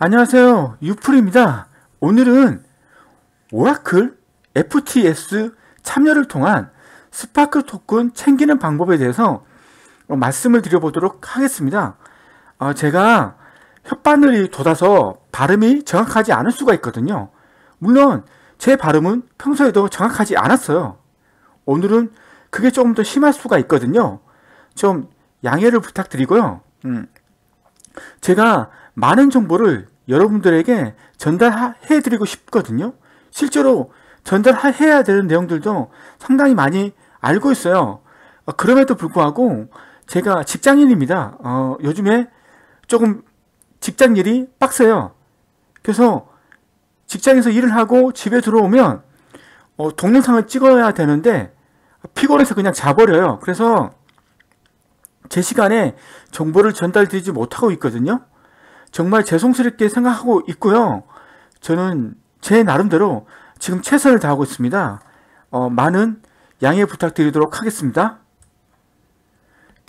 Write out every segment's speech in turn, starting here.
안녕하세요. 유풀입니다. 오늘은 오라클 FTS 참여를 통한 스파크 토큰 챙기는 방법에 대해서 말씀을 드려보도록 하겠습니다. 어, 제가 혓바늘이 돋아서 발음이 정확하지 않을 수가 있거든요. 물론 제 발음은 평소에도 정확하지 않았어요. 오늘은 그게 조금 더 심할 수가 있거든요. 좀 양해를 부탁드리고요. 음, 제가 많은 정보를 여러분들에게 전달해 드리고 싶거든요. 실제로 전달해야 되는 내용들도 상당히 많이 알고 있어요. 어, 그럼에도 불구하고 제가 직장인입니다. 어, 요즘에 조금 직장 일이 빡세요. 그래서 직장에서 일을 하고 집에 들어오면 어, 동영상을 찍어야 되는데 피곤해서 그냥 자버려요. 그래서 제 시간에 정보를 전달드리지 못하고 있거든요. 정말 죄송스럽게 생각하고 있고요. 저는 제 나름대로 지금 최선을 다하고 있습니다. 어, 많은 양해 부탁드리도록 하겠습니다.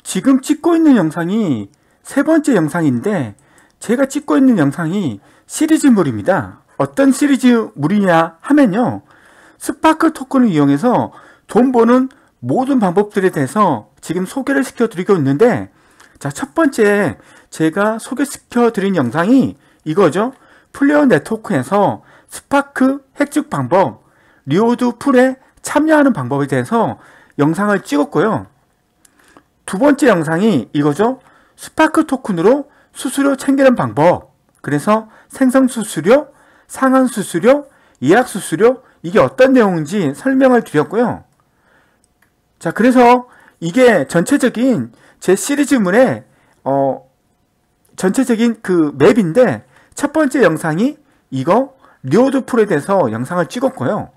지금 찍고 있는 영상이 세 번째 영상인데 제가 찍고 있는 영상이 시리즈물입니다. 어떤 시리즈물이냐 하면요. 스파클 토큰을 이용해서 돈 버는 모든 방법들에 대해서 지금 소개를 시켜드리고 있는데 자, 첫 번째 제가 소개시켜 드린 영상이 이거죠. 플레어 네트워크에서 스파크 획득 방법, 리오드 풀에 참여하는 방법에 대해서 영상을 찍었고요. 두 번째 영상이 이거죠. 스파크 토큰으로 수수료 챙기는 방법. 그래서 생성 수수료, 상한 수수료, 예약 수수료 이게 어떤 내용인지 설명을 드렸고요. 자, 그래서 이게 전체적인 제시리즈물에어 전체적인 그 맵인데 첫 번째 영상이 이거 리오드 풀에 대해서 영상을 찍었고요.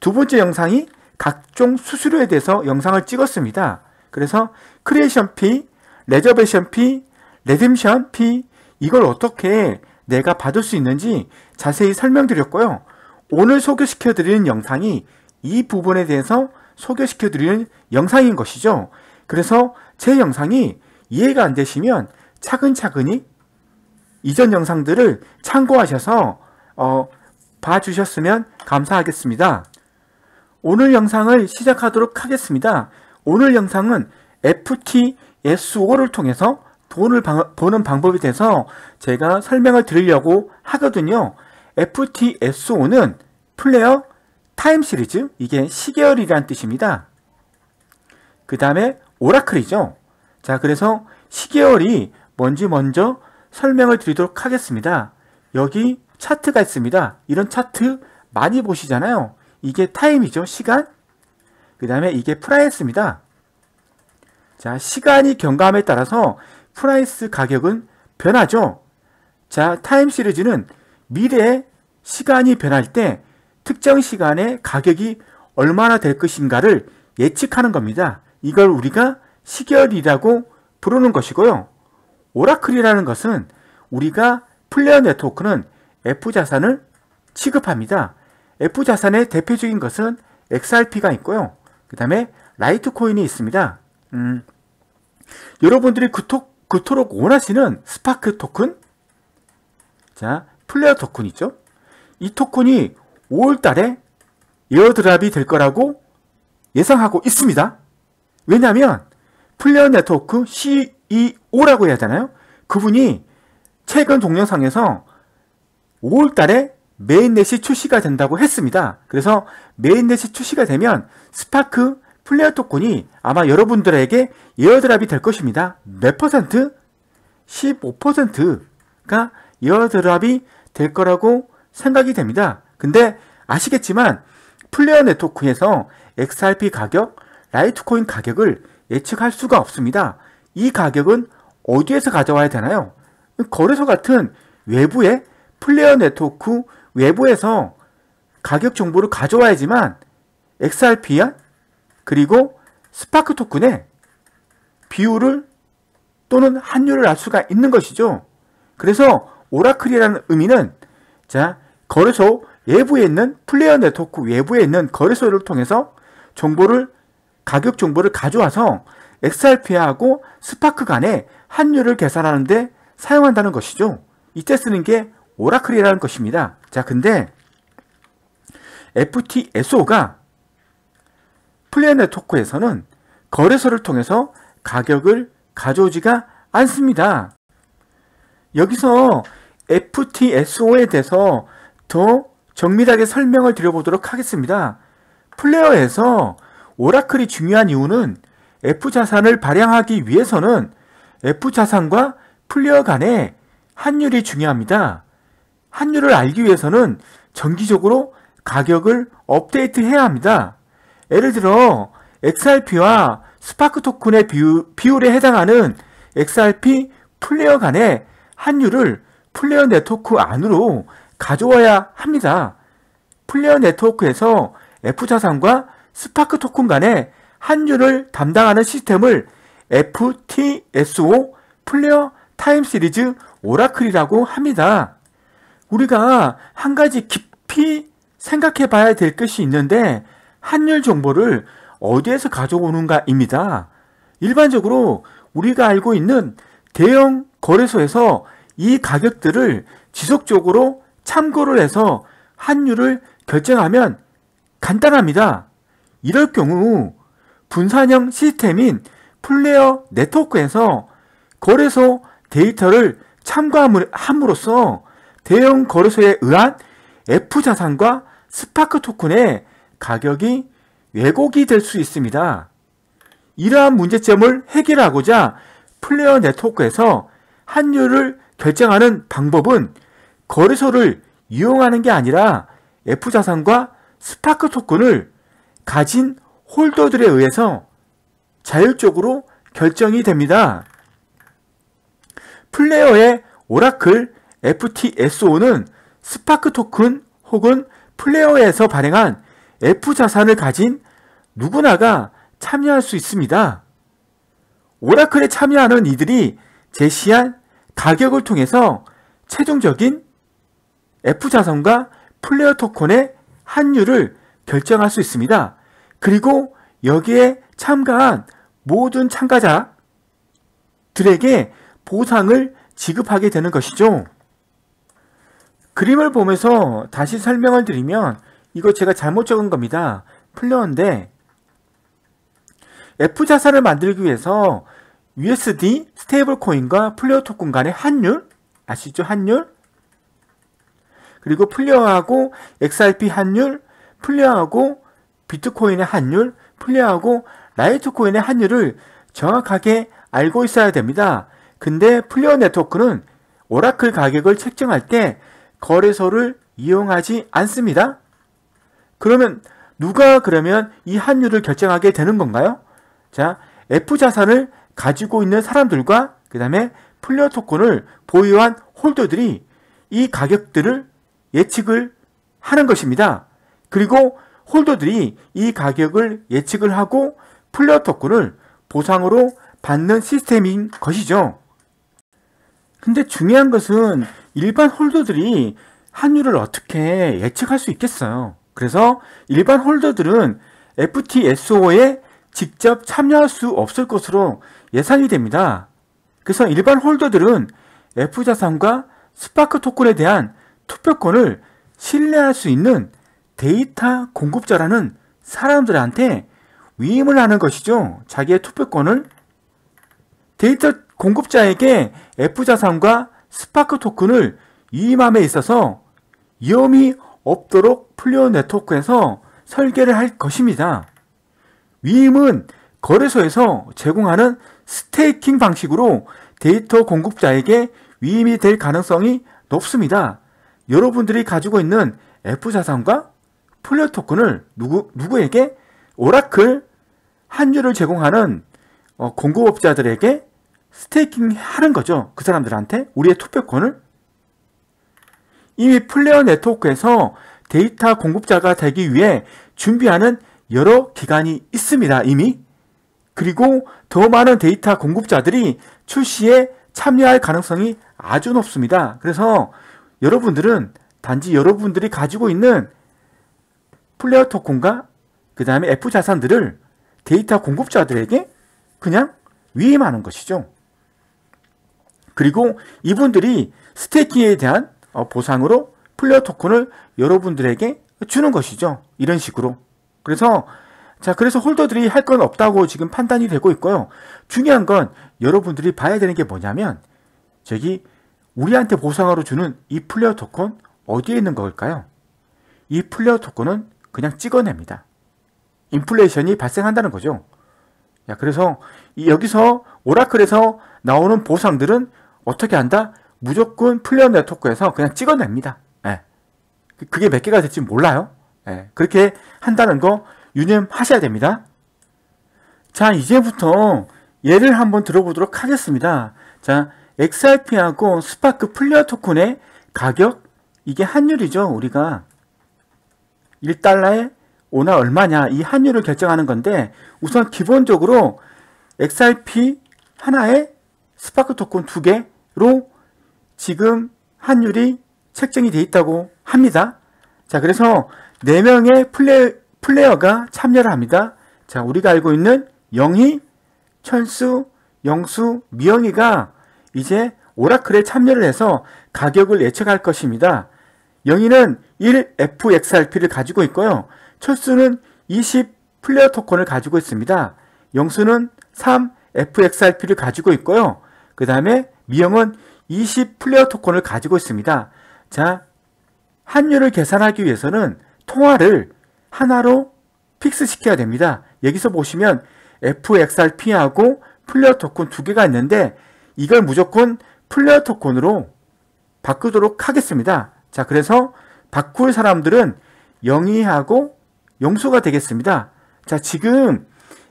두 번째 영상이 각종 수수료에 대해서 영상을 찍었습니다. 그래서 크리에이션 피, 레저베이션 피, 레딤션 피 이걸 어떻게 내가 받을 수 있는지 자세히 설명드렸고요. 오늘 소개시켜드리는 영상이 이 부분에 대해서 소개시켜드리는 영상인 것이죠. 그래서 제 영상이 이해가 안 되시면 차근차근히 이전 영상들을 참고하셔서 어, 봐주셨으면 감사하겠습니다. 오늘 영상을 시작하도록 하겠습니다. 오늘 영상은 FTS5를 통해서 돈을 방, 버는 방법이돼서 제가 설명을 드리려고 하거든요. FTS5는 플레어 타임 시리즈, 이게 시계열이란 뜻입니다. 그 다음에 오라클이죠. 자, 그래서 시계열이 뭔지 먼저 설명을 드리도록 하겠습니다. 여기 차트가 있습니다. 이런 차트 많이 보시잖아요. 이게 타임이죠. 시간. 그 다음에 이게 프라이스입니다. 자, 시간이 경감에 따라서 프라이스 가격은 변하죠. 자, 타임 시리즈는 미래의 시간이 변할 때 특정 시간에 가격이 얼마나 될 것인가를 예측하는 겁니다. 이걸 우리가 시결이라고 계 부르는 것이고요. 오라클이라는 것은 우리가 플레어 네트워크는 F자산을 취급합니다. F자산의 대표적인 것은 XRP가 있고요. 그 다음에 라이트코인이 있습니다. 음, 여러분들이 그토, 그토록 원하시는 스파크 토큰 자 플레어 토큰 이죠이 토큰이 5월달에 에어드랍이 될 거라고 예상하고 있습니다. 왜냐하면 플레어 네트워크 CEO라고 해야 되나요? 그분이 최근 동영상에서 5월달에 메인넷이 출시가 된다고 했습니다. 그래서 메인넷이 출시가 되면 스파크 플레어 토큰이 아마 여러분들에게 에어드랍이 될 것입니다. 몇 퍼센트? 15%가 에어드랍이 될 거라고 생각이 됩니다. 근데 아시겠지만 플레어 네트워크에서 XRP 가격 라이트코인 가격을 예측할 수가 없습니다. 이 가격은 어디에서 가져와야 되나요? 거래소 같은 외부의 플레이어 네트워크 외부에서 가격 정보를 가져와야지만 XRP야 그리고 스파크 토큰의 비율을 또는 환율을 알 수가 있는 것이죠. 그래서 오라클이라는 의미는 자 거래소 외부에 있는 플레이어 네트워크 외부에 있는 거래소를 통해서 정보를 가격 정보를 가져와서 XRP하고 스파크 간의 환율을 계산하는데 사용한다는 것이죠. 이때 쓰는 게 오라클이라는 것입니다. 자, 근데 FTSO가 플레이 네트워크에서는 거래소를 통해서 가격을 가져오지가 않습니다. 여기서 FTSO에 대해서 더 정밀하게 설명을 드려보도록 하겠습니다. 플레어에서 오라클이 중요한 이유는 F자산을 발행하기 위해서는 F자산과 플레이어 간의 환율이 중요합니다. 환율을 알기 위해서는 정기적으로 가격을 업데이트해야 합니다. 예를 들어 XRP와 스파크 토큰의 비율, 에 해당하는 XRP 플레이어 간의 환율을 플레이어 네트워크 안으로 가져와야 합니다. 플레이어 네트워크에서 F자산과 스파크 토큰 간의 한율을 담당하는 시스템을 FTSO 플레어 타임 시리즈 오라클이라고 합니다. 우리가 한 가지 깊이 생각해 봐야 될 것이 있는데 한율 정보를 어디에서 가져오는가입니다. 일반적으로 우리가 알고 있는 대형 거래소에서 이 가격들을 지속적으로 참고를 해서 한율을 결정하면 간단합니다. 이럴 경우 분산형 시스템인 플레어 네트워크에서 거래소 데이터를 참고함으로써 대형 거래소에 의한 F 자산과 스파크 토큰의 가격이 왜곡이 될 수 있습니다. 이러한 문제점을 해결하고자 플레어 네트워크에서 환율을 결정하는 방법은 거래소를 이용하는 게 아니라 F 자산과 스파크 토큰을 가진 홀더들에 의해서 자율적으로 결정이 됩니다. 플레이어의 오라클 FTSO는 스파크 토큰 혹은 플레이어에서 발행한 F 자산을 가진 누구나가 참여할 수 있습니다. 오라클에 참여하는 이들이 제시한 가격을 통해서 최종적인 F 자산과 플레이어 토큰의 한율을 결정할 수 있습니다. 그리고 여기에 참가한 모든 참가자들에게 보상을 지급하게 되는 것이죠. 그림을 보면서 다시 설명을 드리면 이거 제가 잘못 적은 겁니다. 플레어인데 F자산을 만들기 위해서 USD 스테이블 코인과 플레어 토큰 간의 환율 아시죠? 환율 그리고 플레어하고 XRP 환율 플레어하고 비트코인의 환율, 플레어하고 라이트코인의 환율을 정확하게 알고 있어야 됩니다. 근데 플레어 네트워크는 오라클 가격을 책정할 때 거래소를 이용하지 않습니다. 그러면 누가 그러면 이 환율을 결정하게 되는 건가요? 자, F 자산을 가지고 있는 사람들과 그 다음에 플레어 토큰을 보유한 홀더들이 이 가격들을 예측을 하는 것입니다. 그리고 홀더들이 이 가격을 예측을 하고 플레이어 토큰을 보상으로 받는 시스템인 것이죠. 근데 중요한 것은 일반 홀더들이 환율을 어떻게 예측할 수 있겠어요. 그래서 일반 홀더들은 FTSO에 직접 참여할 수 없을 것으로 예상이 됩니다. 그래서 일반 홀더들은 F자산과 스파크 토큰에 대한 투표권을 신뢰할 수 있는 데이터 공급자라는 사람들한테 위임을 하는 것이죠. 자기의 투표권을 데이터 공급자에게 F자산과 스파크 토큰을 위임함에 있어서 위험이 없도록 플리오 네트워크에서 설계를 할 것입니다. 위임은 거래소에서 제공하는 스테이킹 방식으로 데이터 공급자에게 위임이 될 가능성이 높습니다. 여러분들이 가지고 있는 F자산과 플레어 토큰을 누구, 누구에게? 오라클 한율을 제공하는 어, 공급업자들에게 스테이킹 하는 거죠. 그 사람들한테 우리의 투표권을 이미 플레어 네트워크에서 데이터 공급자가 되기 위해 준비하는 여러 기관이 있습니다. 이미. 그리고 더 많은 데이터 공급자들이 출시에 참여할 가능성이 아주 높습니다. 그래서 여러분들은 단지 여러분들이 가지고 있는 플레어 토큰과 그 다음에 F 자산들을 데이터 공급자들에게 그냥 위임하는 것이죠. 그리고 이분들이 스테이킹에 대한 어, 보상으로 플레어 토큰을 여러분들에게 주는 것이죠. 이런 식으로. 그래서 자 그래서 홀더들이 할 건 없다고 지금 판단이 되고 있고요. 중요한 건 여러분들이 봐야 되는 게 뭐냐면 저기 우리한테 보상으로 주는 이플레어 토큰 어디에 있는 걸까요? 이플레어 토큰은 그냥 찍어냅니다. 인플레이션이 발생한다는 거죠. 야, 그래서 여기서 오라클에서 나오는 보상들은 어떻게 한다? 무조건 플레어 네트워크에서 그냥 찍어냅니다. 예. 그, 그게 몇 개가 될지 몰라요. 예. 그렇게 한다는 거 유념하셔야 됩니다. 자, 이제부터 예를 한번 들어보도록 하겠습니다. 자, XRP하고 스파크 플레어 토큰의 가격, 이게 환율이죠, 우리가. 1달러에 오나 얼마냐 이 환율을 결정하는 건데 우선 기본적으로 XRP 하나에 스파크 토큰 두 개로 지금 환율이 책정이 돼 있다고 합니다. 자 그래서 네명의 플레, 플레이어가 참여를 합니다. 자 우리가 알고 있는 영희, 천수, 영수, 미영이가 이제 오라클에 참여를 해서 가격을 예측할 것입니다. 영희는 1FXRP를 가지고 있고요. 철수는 20플레어 토큰을 가지고 있습니다. 영수는 3FXRP를 가지고 있고요. 그 다음에 미영은 20플레어 토큰을 가지고 있습니다. 자, 환율을 계산하기 위해서는 통화를 하나로 픽스 시켜야 됩니다. 여기서 보시면 FXRP하고 플레어 토큰 두 개가 있는데 이걸 무조건 플레어 토큰으로 바꾸도록 하겠습니다. 자, 그래서 바꿀 사람들은 영희하고 영수가 되겠습니다. 자, 지금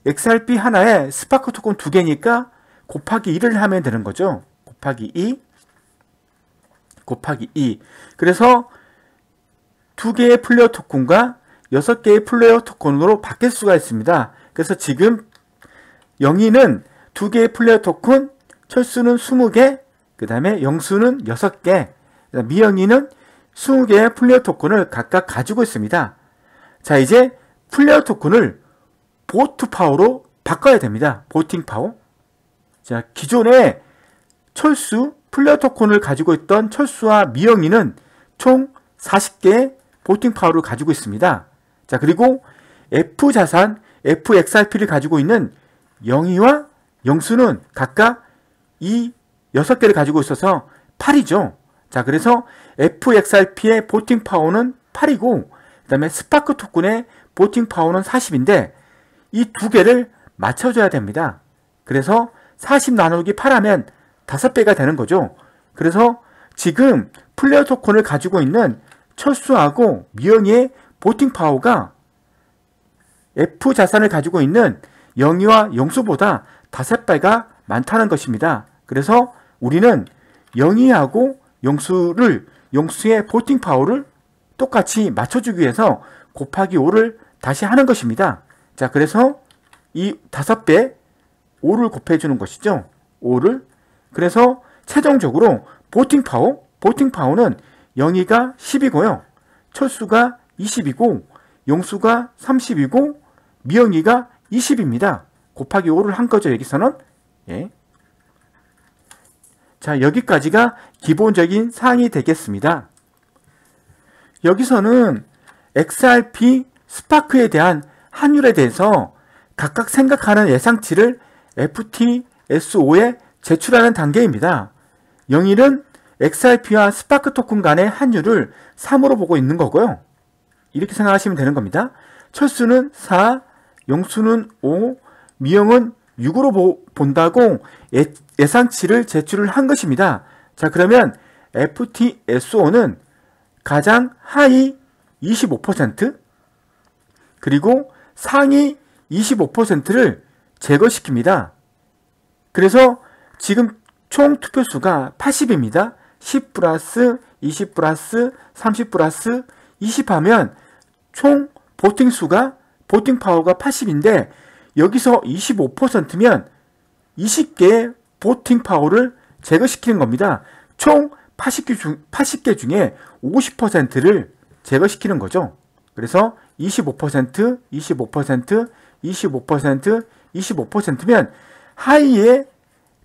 XRP 하나에 스파크 토큰 두 개니까 곱하기 2를 하면 되는 거죠. 곱하기 2 곱하기 2 그래서 두 개의 플레어 토큰과 여섯 개의 플레어 토큰으로 바뀔 수가 있습니다. 그래서 지금 영희는 두 개의 플레어 토큰, 철수는 20개, 그 다음에 영수는 6개, 미영이는 20개의 플레이어 토큰을 각각 가지고 있습니다. 자, 이제 플레이어 토큰을 보트 파워로 바꿔야 됩니다. 보팅 파워. 자, 기존에 철수 플레이어 토큰을 가지고 있던 철수와 미영이는 총 40개의 보팅 파워를 가지고 있습니다. 자, 그리고 F 자산, FXRP를 가지고 있는 영희와 영수는 각각 이 6개를 가지고 있어서 8이죠. 자, 그래서 FXRP의 보팅 파워는 8이고 그 다음에 스파크 토큰의 보팅 파워는 40인데 이 두 개를 맞춰줘야 됩니다. 그래서 40 나누기 8하면 5배가 되는 거죠. 그래서 지금 플레어 토큰을 가지고 있는 철수하고 미영이의 보팅 파워가 F 자산을 가지고 있는 영희와 영수보다 5배가 많다는 것입니다. 그래서 우리는 영희하고 용수를 용수의 보팅 파워를 똑같이 맞춰주기 위해서 곱하기 5를 다시 하는 것입니다. 자, 그래서 이 5배 5를 곱해주는 것이죠. 5를. 그래서 최종적으로 보팅 파워, 보팅 파워는 0이가 10이고요. 철수가 20이고, 용수가 30이고, 미영이가 20입니다. 곱하기 5를 한 거죠, 여기서는. 예. 자, 여기까지가 기본적인 사항이 되겠습니다. 여기서는 XRP 스파크에 대한 환율에 대해서 각각 생각하는 예상치를 FTSO에 제출하는 단계입니다. 영일은 XRP와 스파크 토큰 간의 환율을 3으로 보고 있는 거고요. 이렇게 생각하시면 되는 겁니다. 철수는 4, 영수는 5, 미영은 6으로 본다고 예, 예상치를 제출을 한 것입니다. 자 그러면 FTSO는 가장 하위 25% 그리고 상위 25%를 제거시킵니다. 그래서 지금 총 투표수가 80입니다. 10 플러스 20 플러스 30 플러스 20 하면 총 보팅 수가 보팅 파워가 80인데 여기서 25%면 20개의 보팅 파워를 제거시키는 겁니다. 총 80개, 중, 80개 중에 50%를 제거시키는 거죠. 그래서 25%, 25%, 25%, 25%면 하이의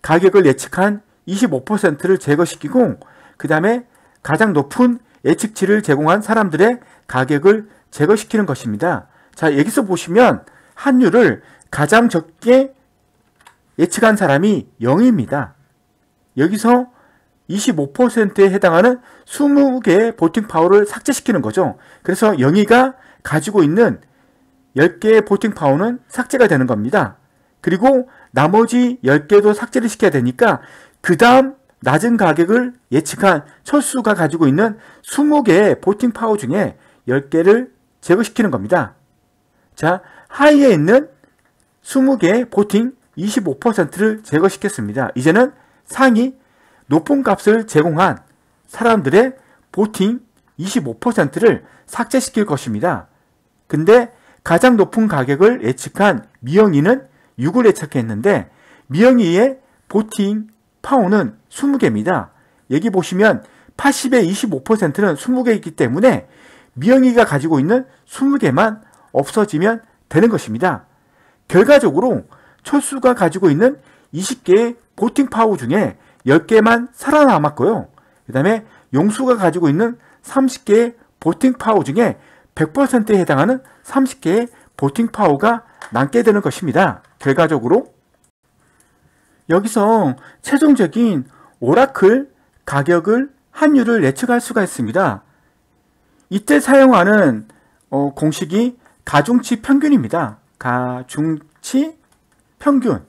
가격을 예측한 25%를 제거시키고 그 다음에 가장 높은 예측치를 제공한 사람들의 가격을 제거시키는 것입니다. 자 여기서 보시면 환율을 가장 적게 예측한 사람이 0입니다. 여기서 25%에 해당하는 20개의 보팅 파워를 삭제시키는 거죠. 그래서 0이가 가지고 있는 10개의 보팅 파워는 삭제가 되는 겁니다. 그리고 나머지 10개도 삭제를 시켜야 되니까 그 다음 낮은 가격을 예측한 철수가 가지고 있는 20개의 보팅 파워 중에 10개를 제거시키는 겁니다. 자, 하이에 있는 20개의 보팅 25%를 제거시켰습니다. 이제는 상위 높은 값을 제공한 사람들의 보팅 25%를 삭제시킬 것입니다. 근데 가장 높은 가격을 예측한 미영이는 6을 예측했는데 미영이의 보팅 파워는 20개입니다. 여기 보시면 80의 25%는 20개이기 때문에 미영이가 가지고 있는 20개만 없어지면 되는 것입니다. 결과적으로 철수가 가지고 있는 20개의 보팅 파워 중에 10개만 살아남았고요. 그 다음에 용수가 가지고 있는 30개의 보팅 파워 중에 100%에 해당하는 30개의 보팅 파워가 남게 되는 것입니다. 결과적으로 여기서 최종적인 오라클 가격을 환율을 예측할 수가 있습니다. 이때 사용하는 어, 공식이 가중치 평균입니다. 가중치 평균.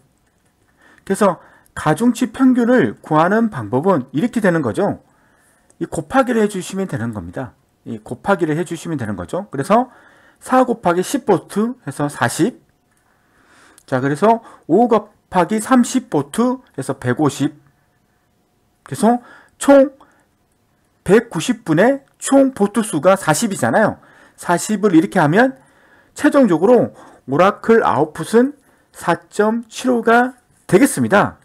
그래서 가중치 평균을 구하는 방법은 이렇게 되는 거죠. 이 곱하기를 해주시면 되는 겁니다. 이 곱하기를 해주시면 되는 거죠. 그래서 4 곱하기 10보트 해서 40. 자, 그래서 5 곱하기 30보트 해서 150. 그래서 총 190분의 총 보트 수가 40이잖아요. 40을 이렇게 하면 최종적으로 오라클 아웃풋은 4.75가 되겠습니다.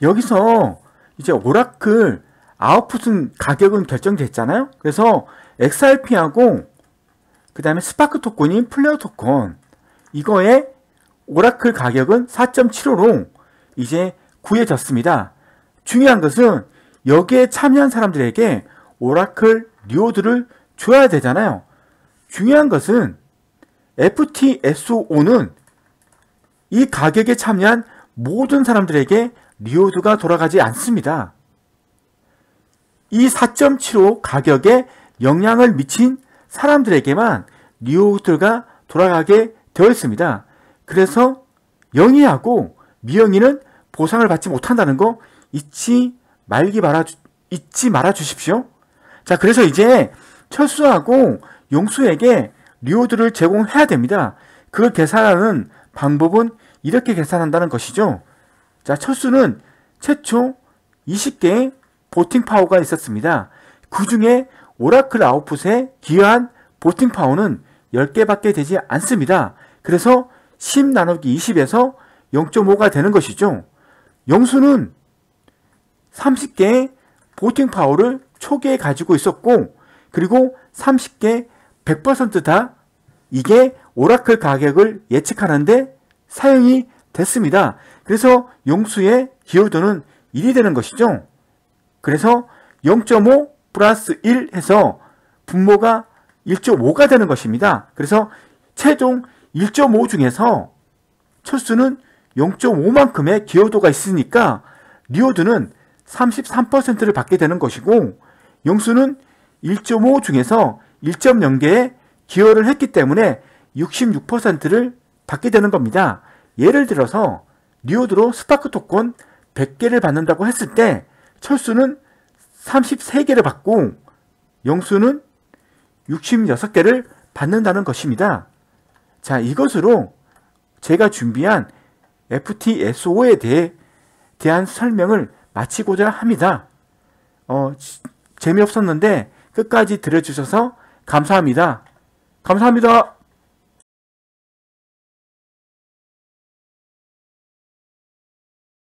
여기서 이제 오라클 아웃풋은 가격은 결정됐잖아요. 그래서 XRP하고 그 다음에 스파크 토큰인 플레어 토큰 이거에 오라클 가격은 4.75로 이제 구해졌습니다. 중요한 것은 여기에 참여한 사람들에게 오라클 리워드를 줘야 되잖아요. 중요한 것은 FTSO는 이 가격에 참여한 모든 사람들에게 리워드가 돌아가지 않습니다. 이 4.75 가격에 영향을 미친 사람들에게만 리워드가 돌아가게 되어 있습니다. 그래서 영희하고 미영이는 보상을 받지 못한다는 거 잊지 말기 말아 잊지 말아 주십시오. 자, 그래서 이제 철수하고 용수에게 리오드를 제공해야 됩니다. 그걸 계산하는 방법은 이렇게 계산한다는 것이죠. 자, 철수는 최초 20개의 보팅 파워가 있었습니다. 그 중에 오라클 아웃풋에 기여한 보팅 파워는 10개밖에 되지 않습니다. 그래서 10 나누기 20에서 0.5가 되는 것이죠. 영수는 30개의 보팅 파워를 초기에 가지고 있었고 그리고 30개 의 100%다 이게 오라클 가격을 예측하는데 사용이 됐습니다. 그래서 용수의 기호도는 1이 되는 것이죠. 그래서 0.5 플러스 1 해서 분모가 1.5가 되는 것입니다. 그래서 최종 1.5 중에서 철수는 0.5만큼의 기여도가 있으니까 리오드는 33%를 받게 되는 것이고 용수는1.5 중에서 1.0개에 기여를 했기 때문에 66%를 받게 되는 겁니다. 예를 들어서 리오드로 스파크토큰 100개를 받는다고 했을 때 철수는 33개를 받고 영수는 66개를 받는다는 것입니다. 자, 이것으로 제가 준비한 FTSO에 대해 대한 설명을 마치고자 합니다. 어, 재미없었는데 끝까지 들어주셔서 감사합니다. 감사합니다.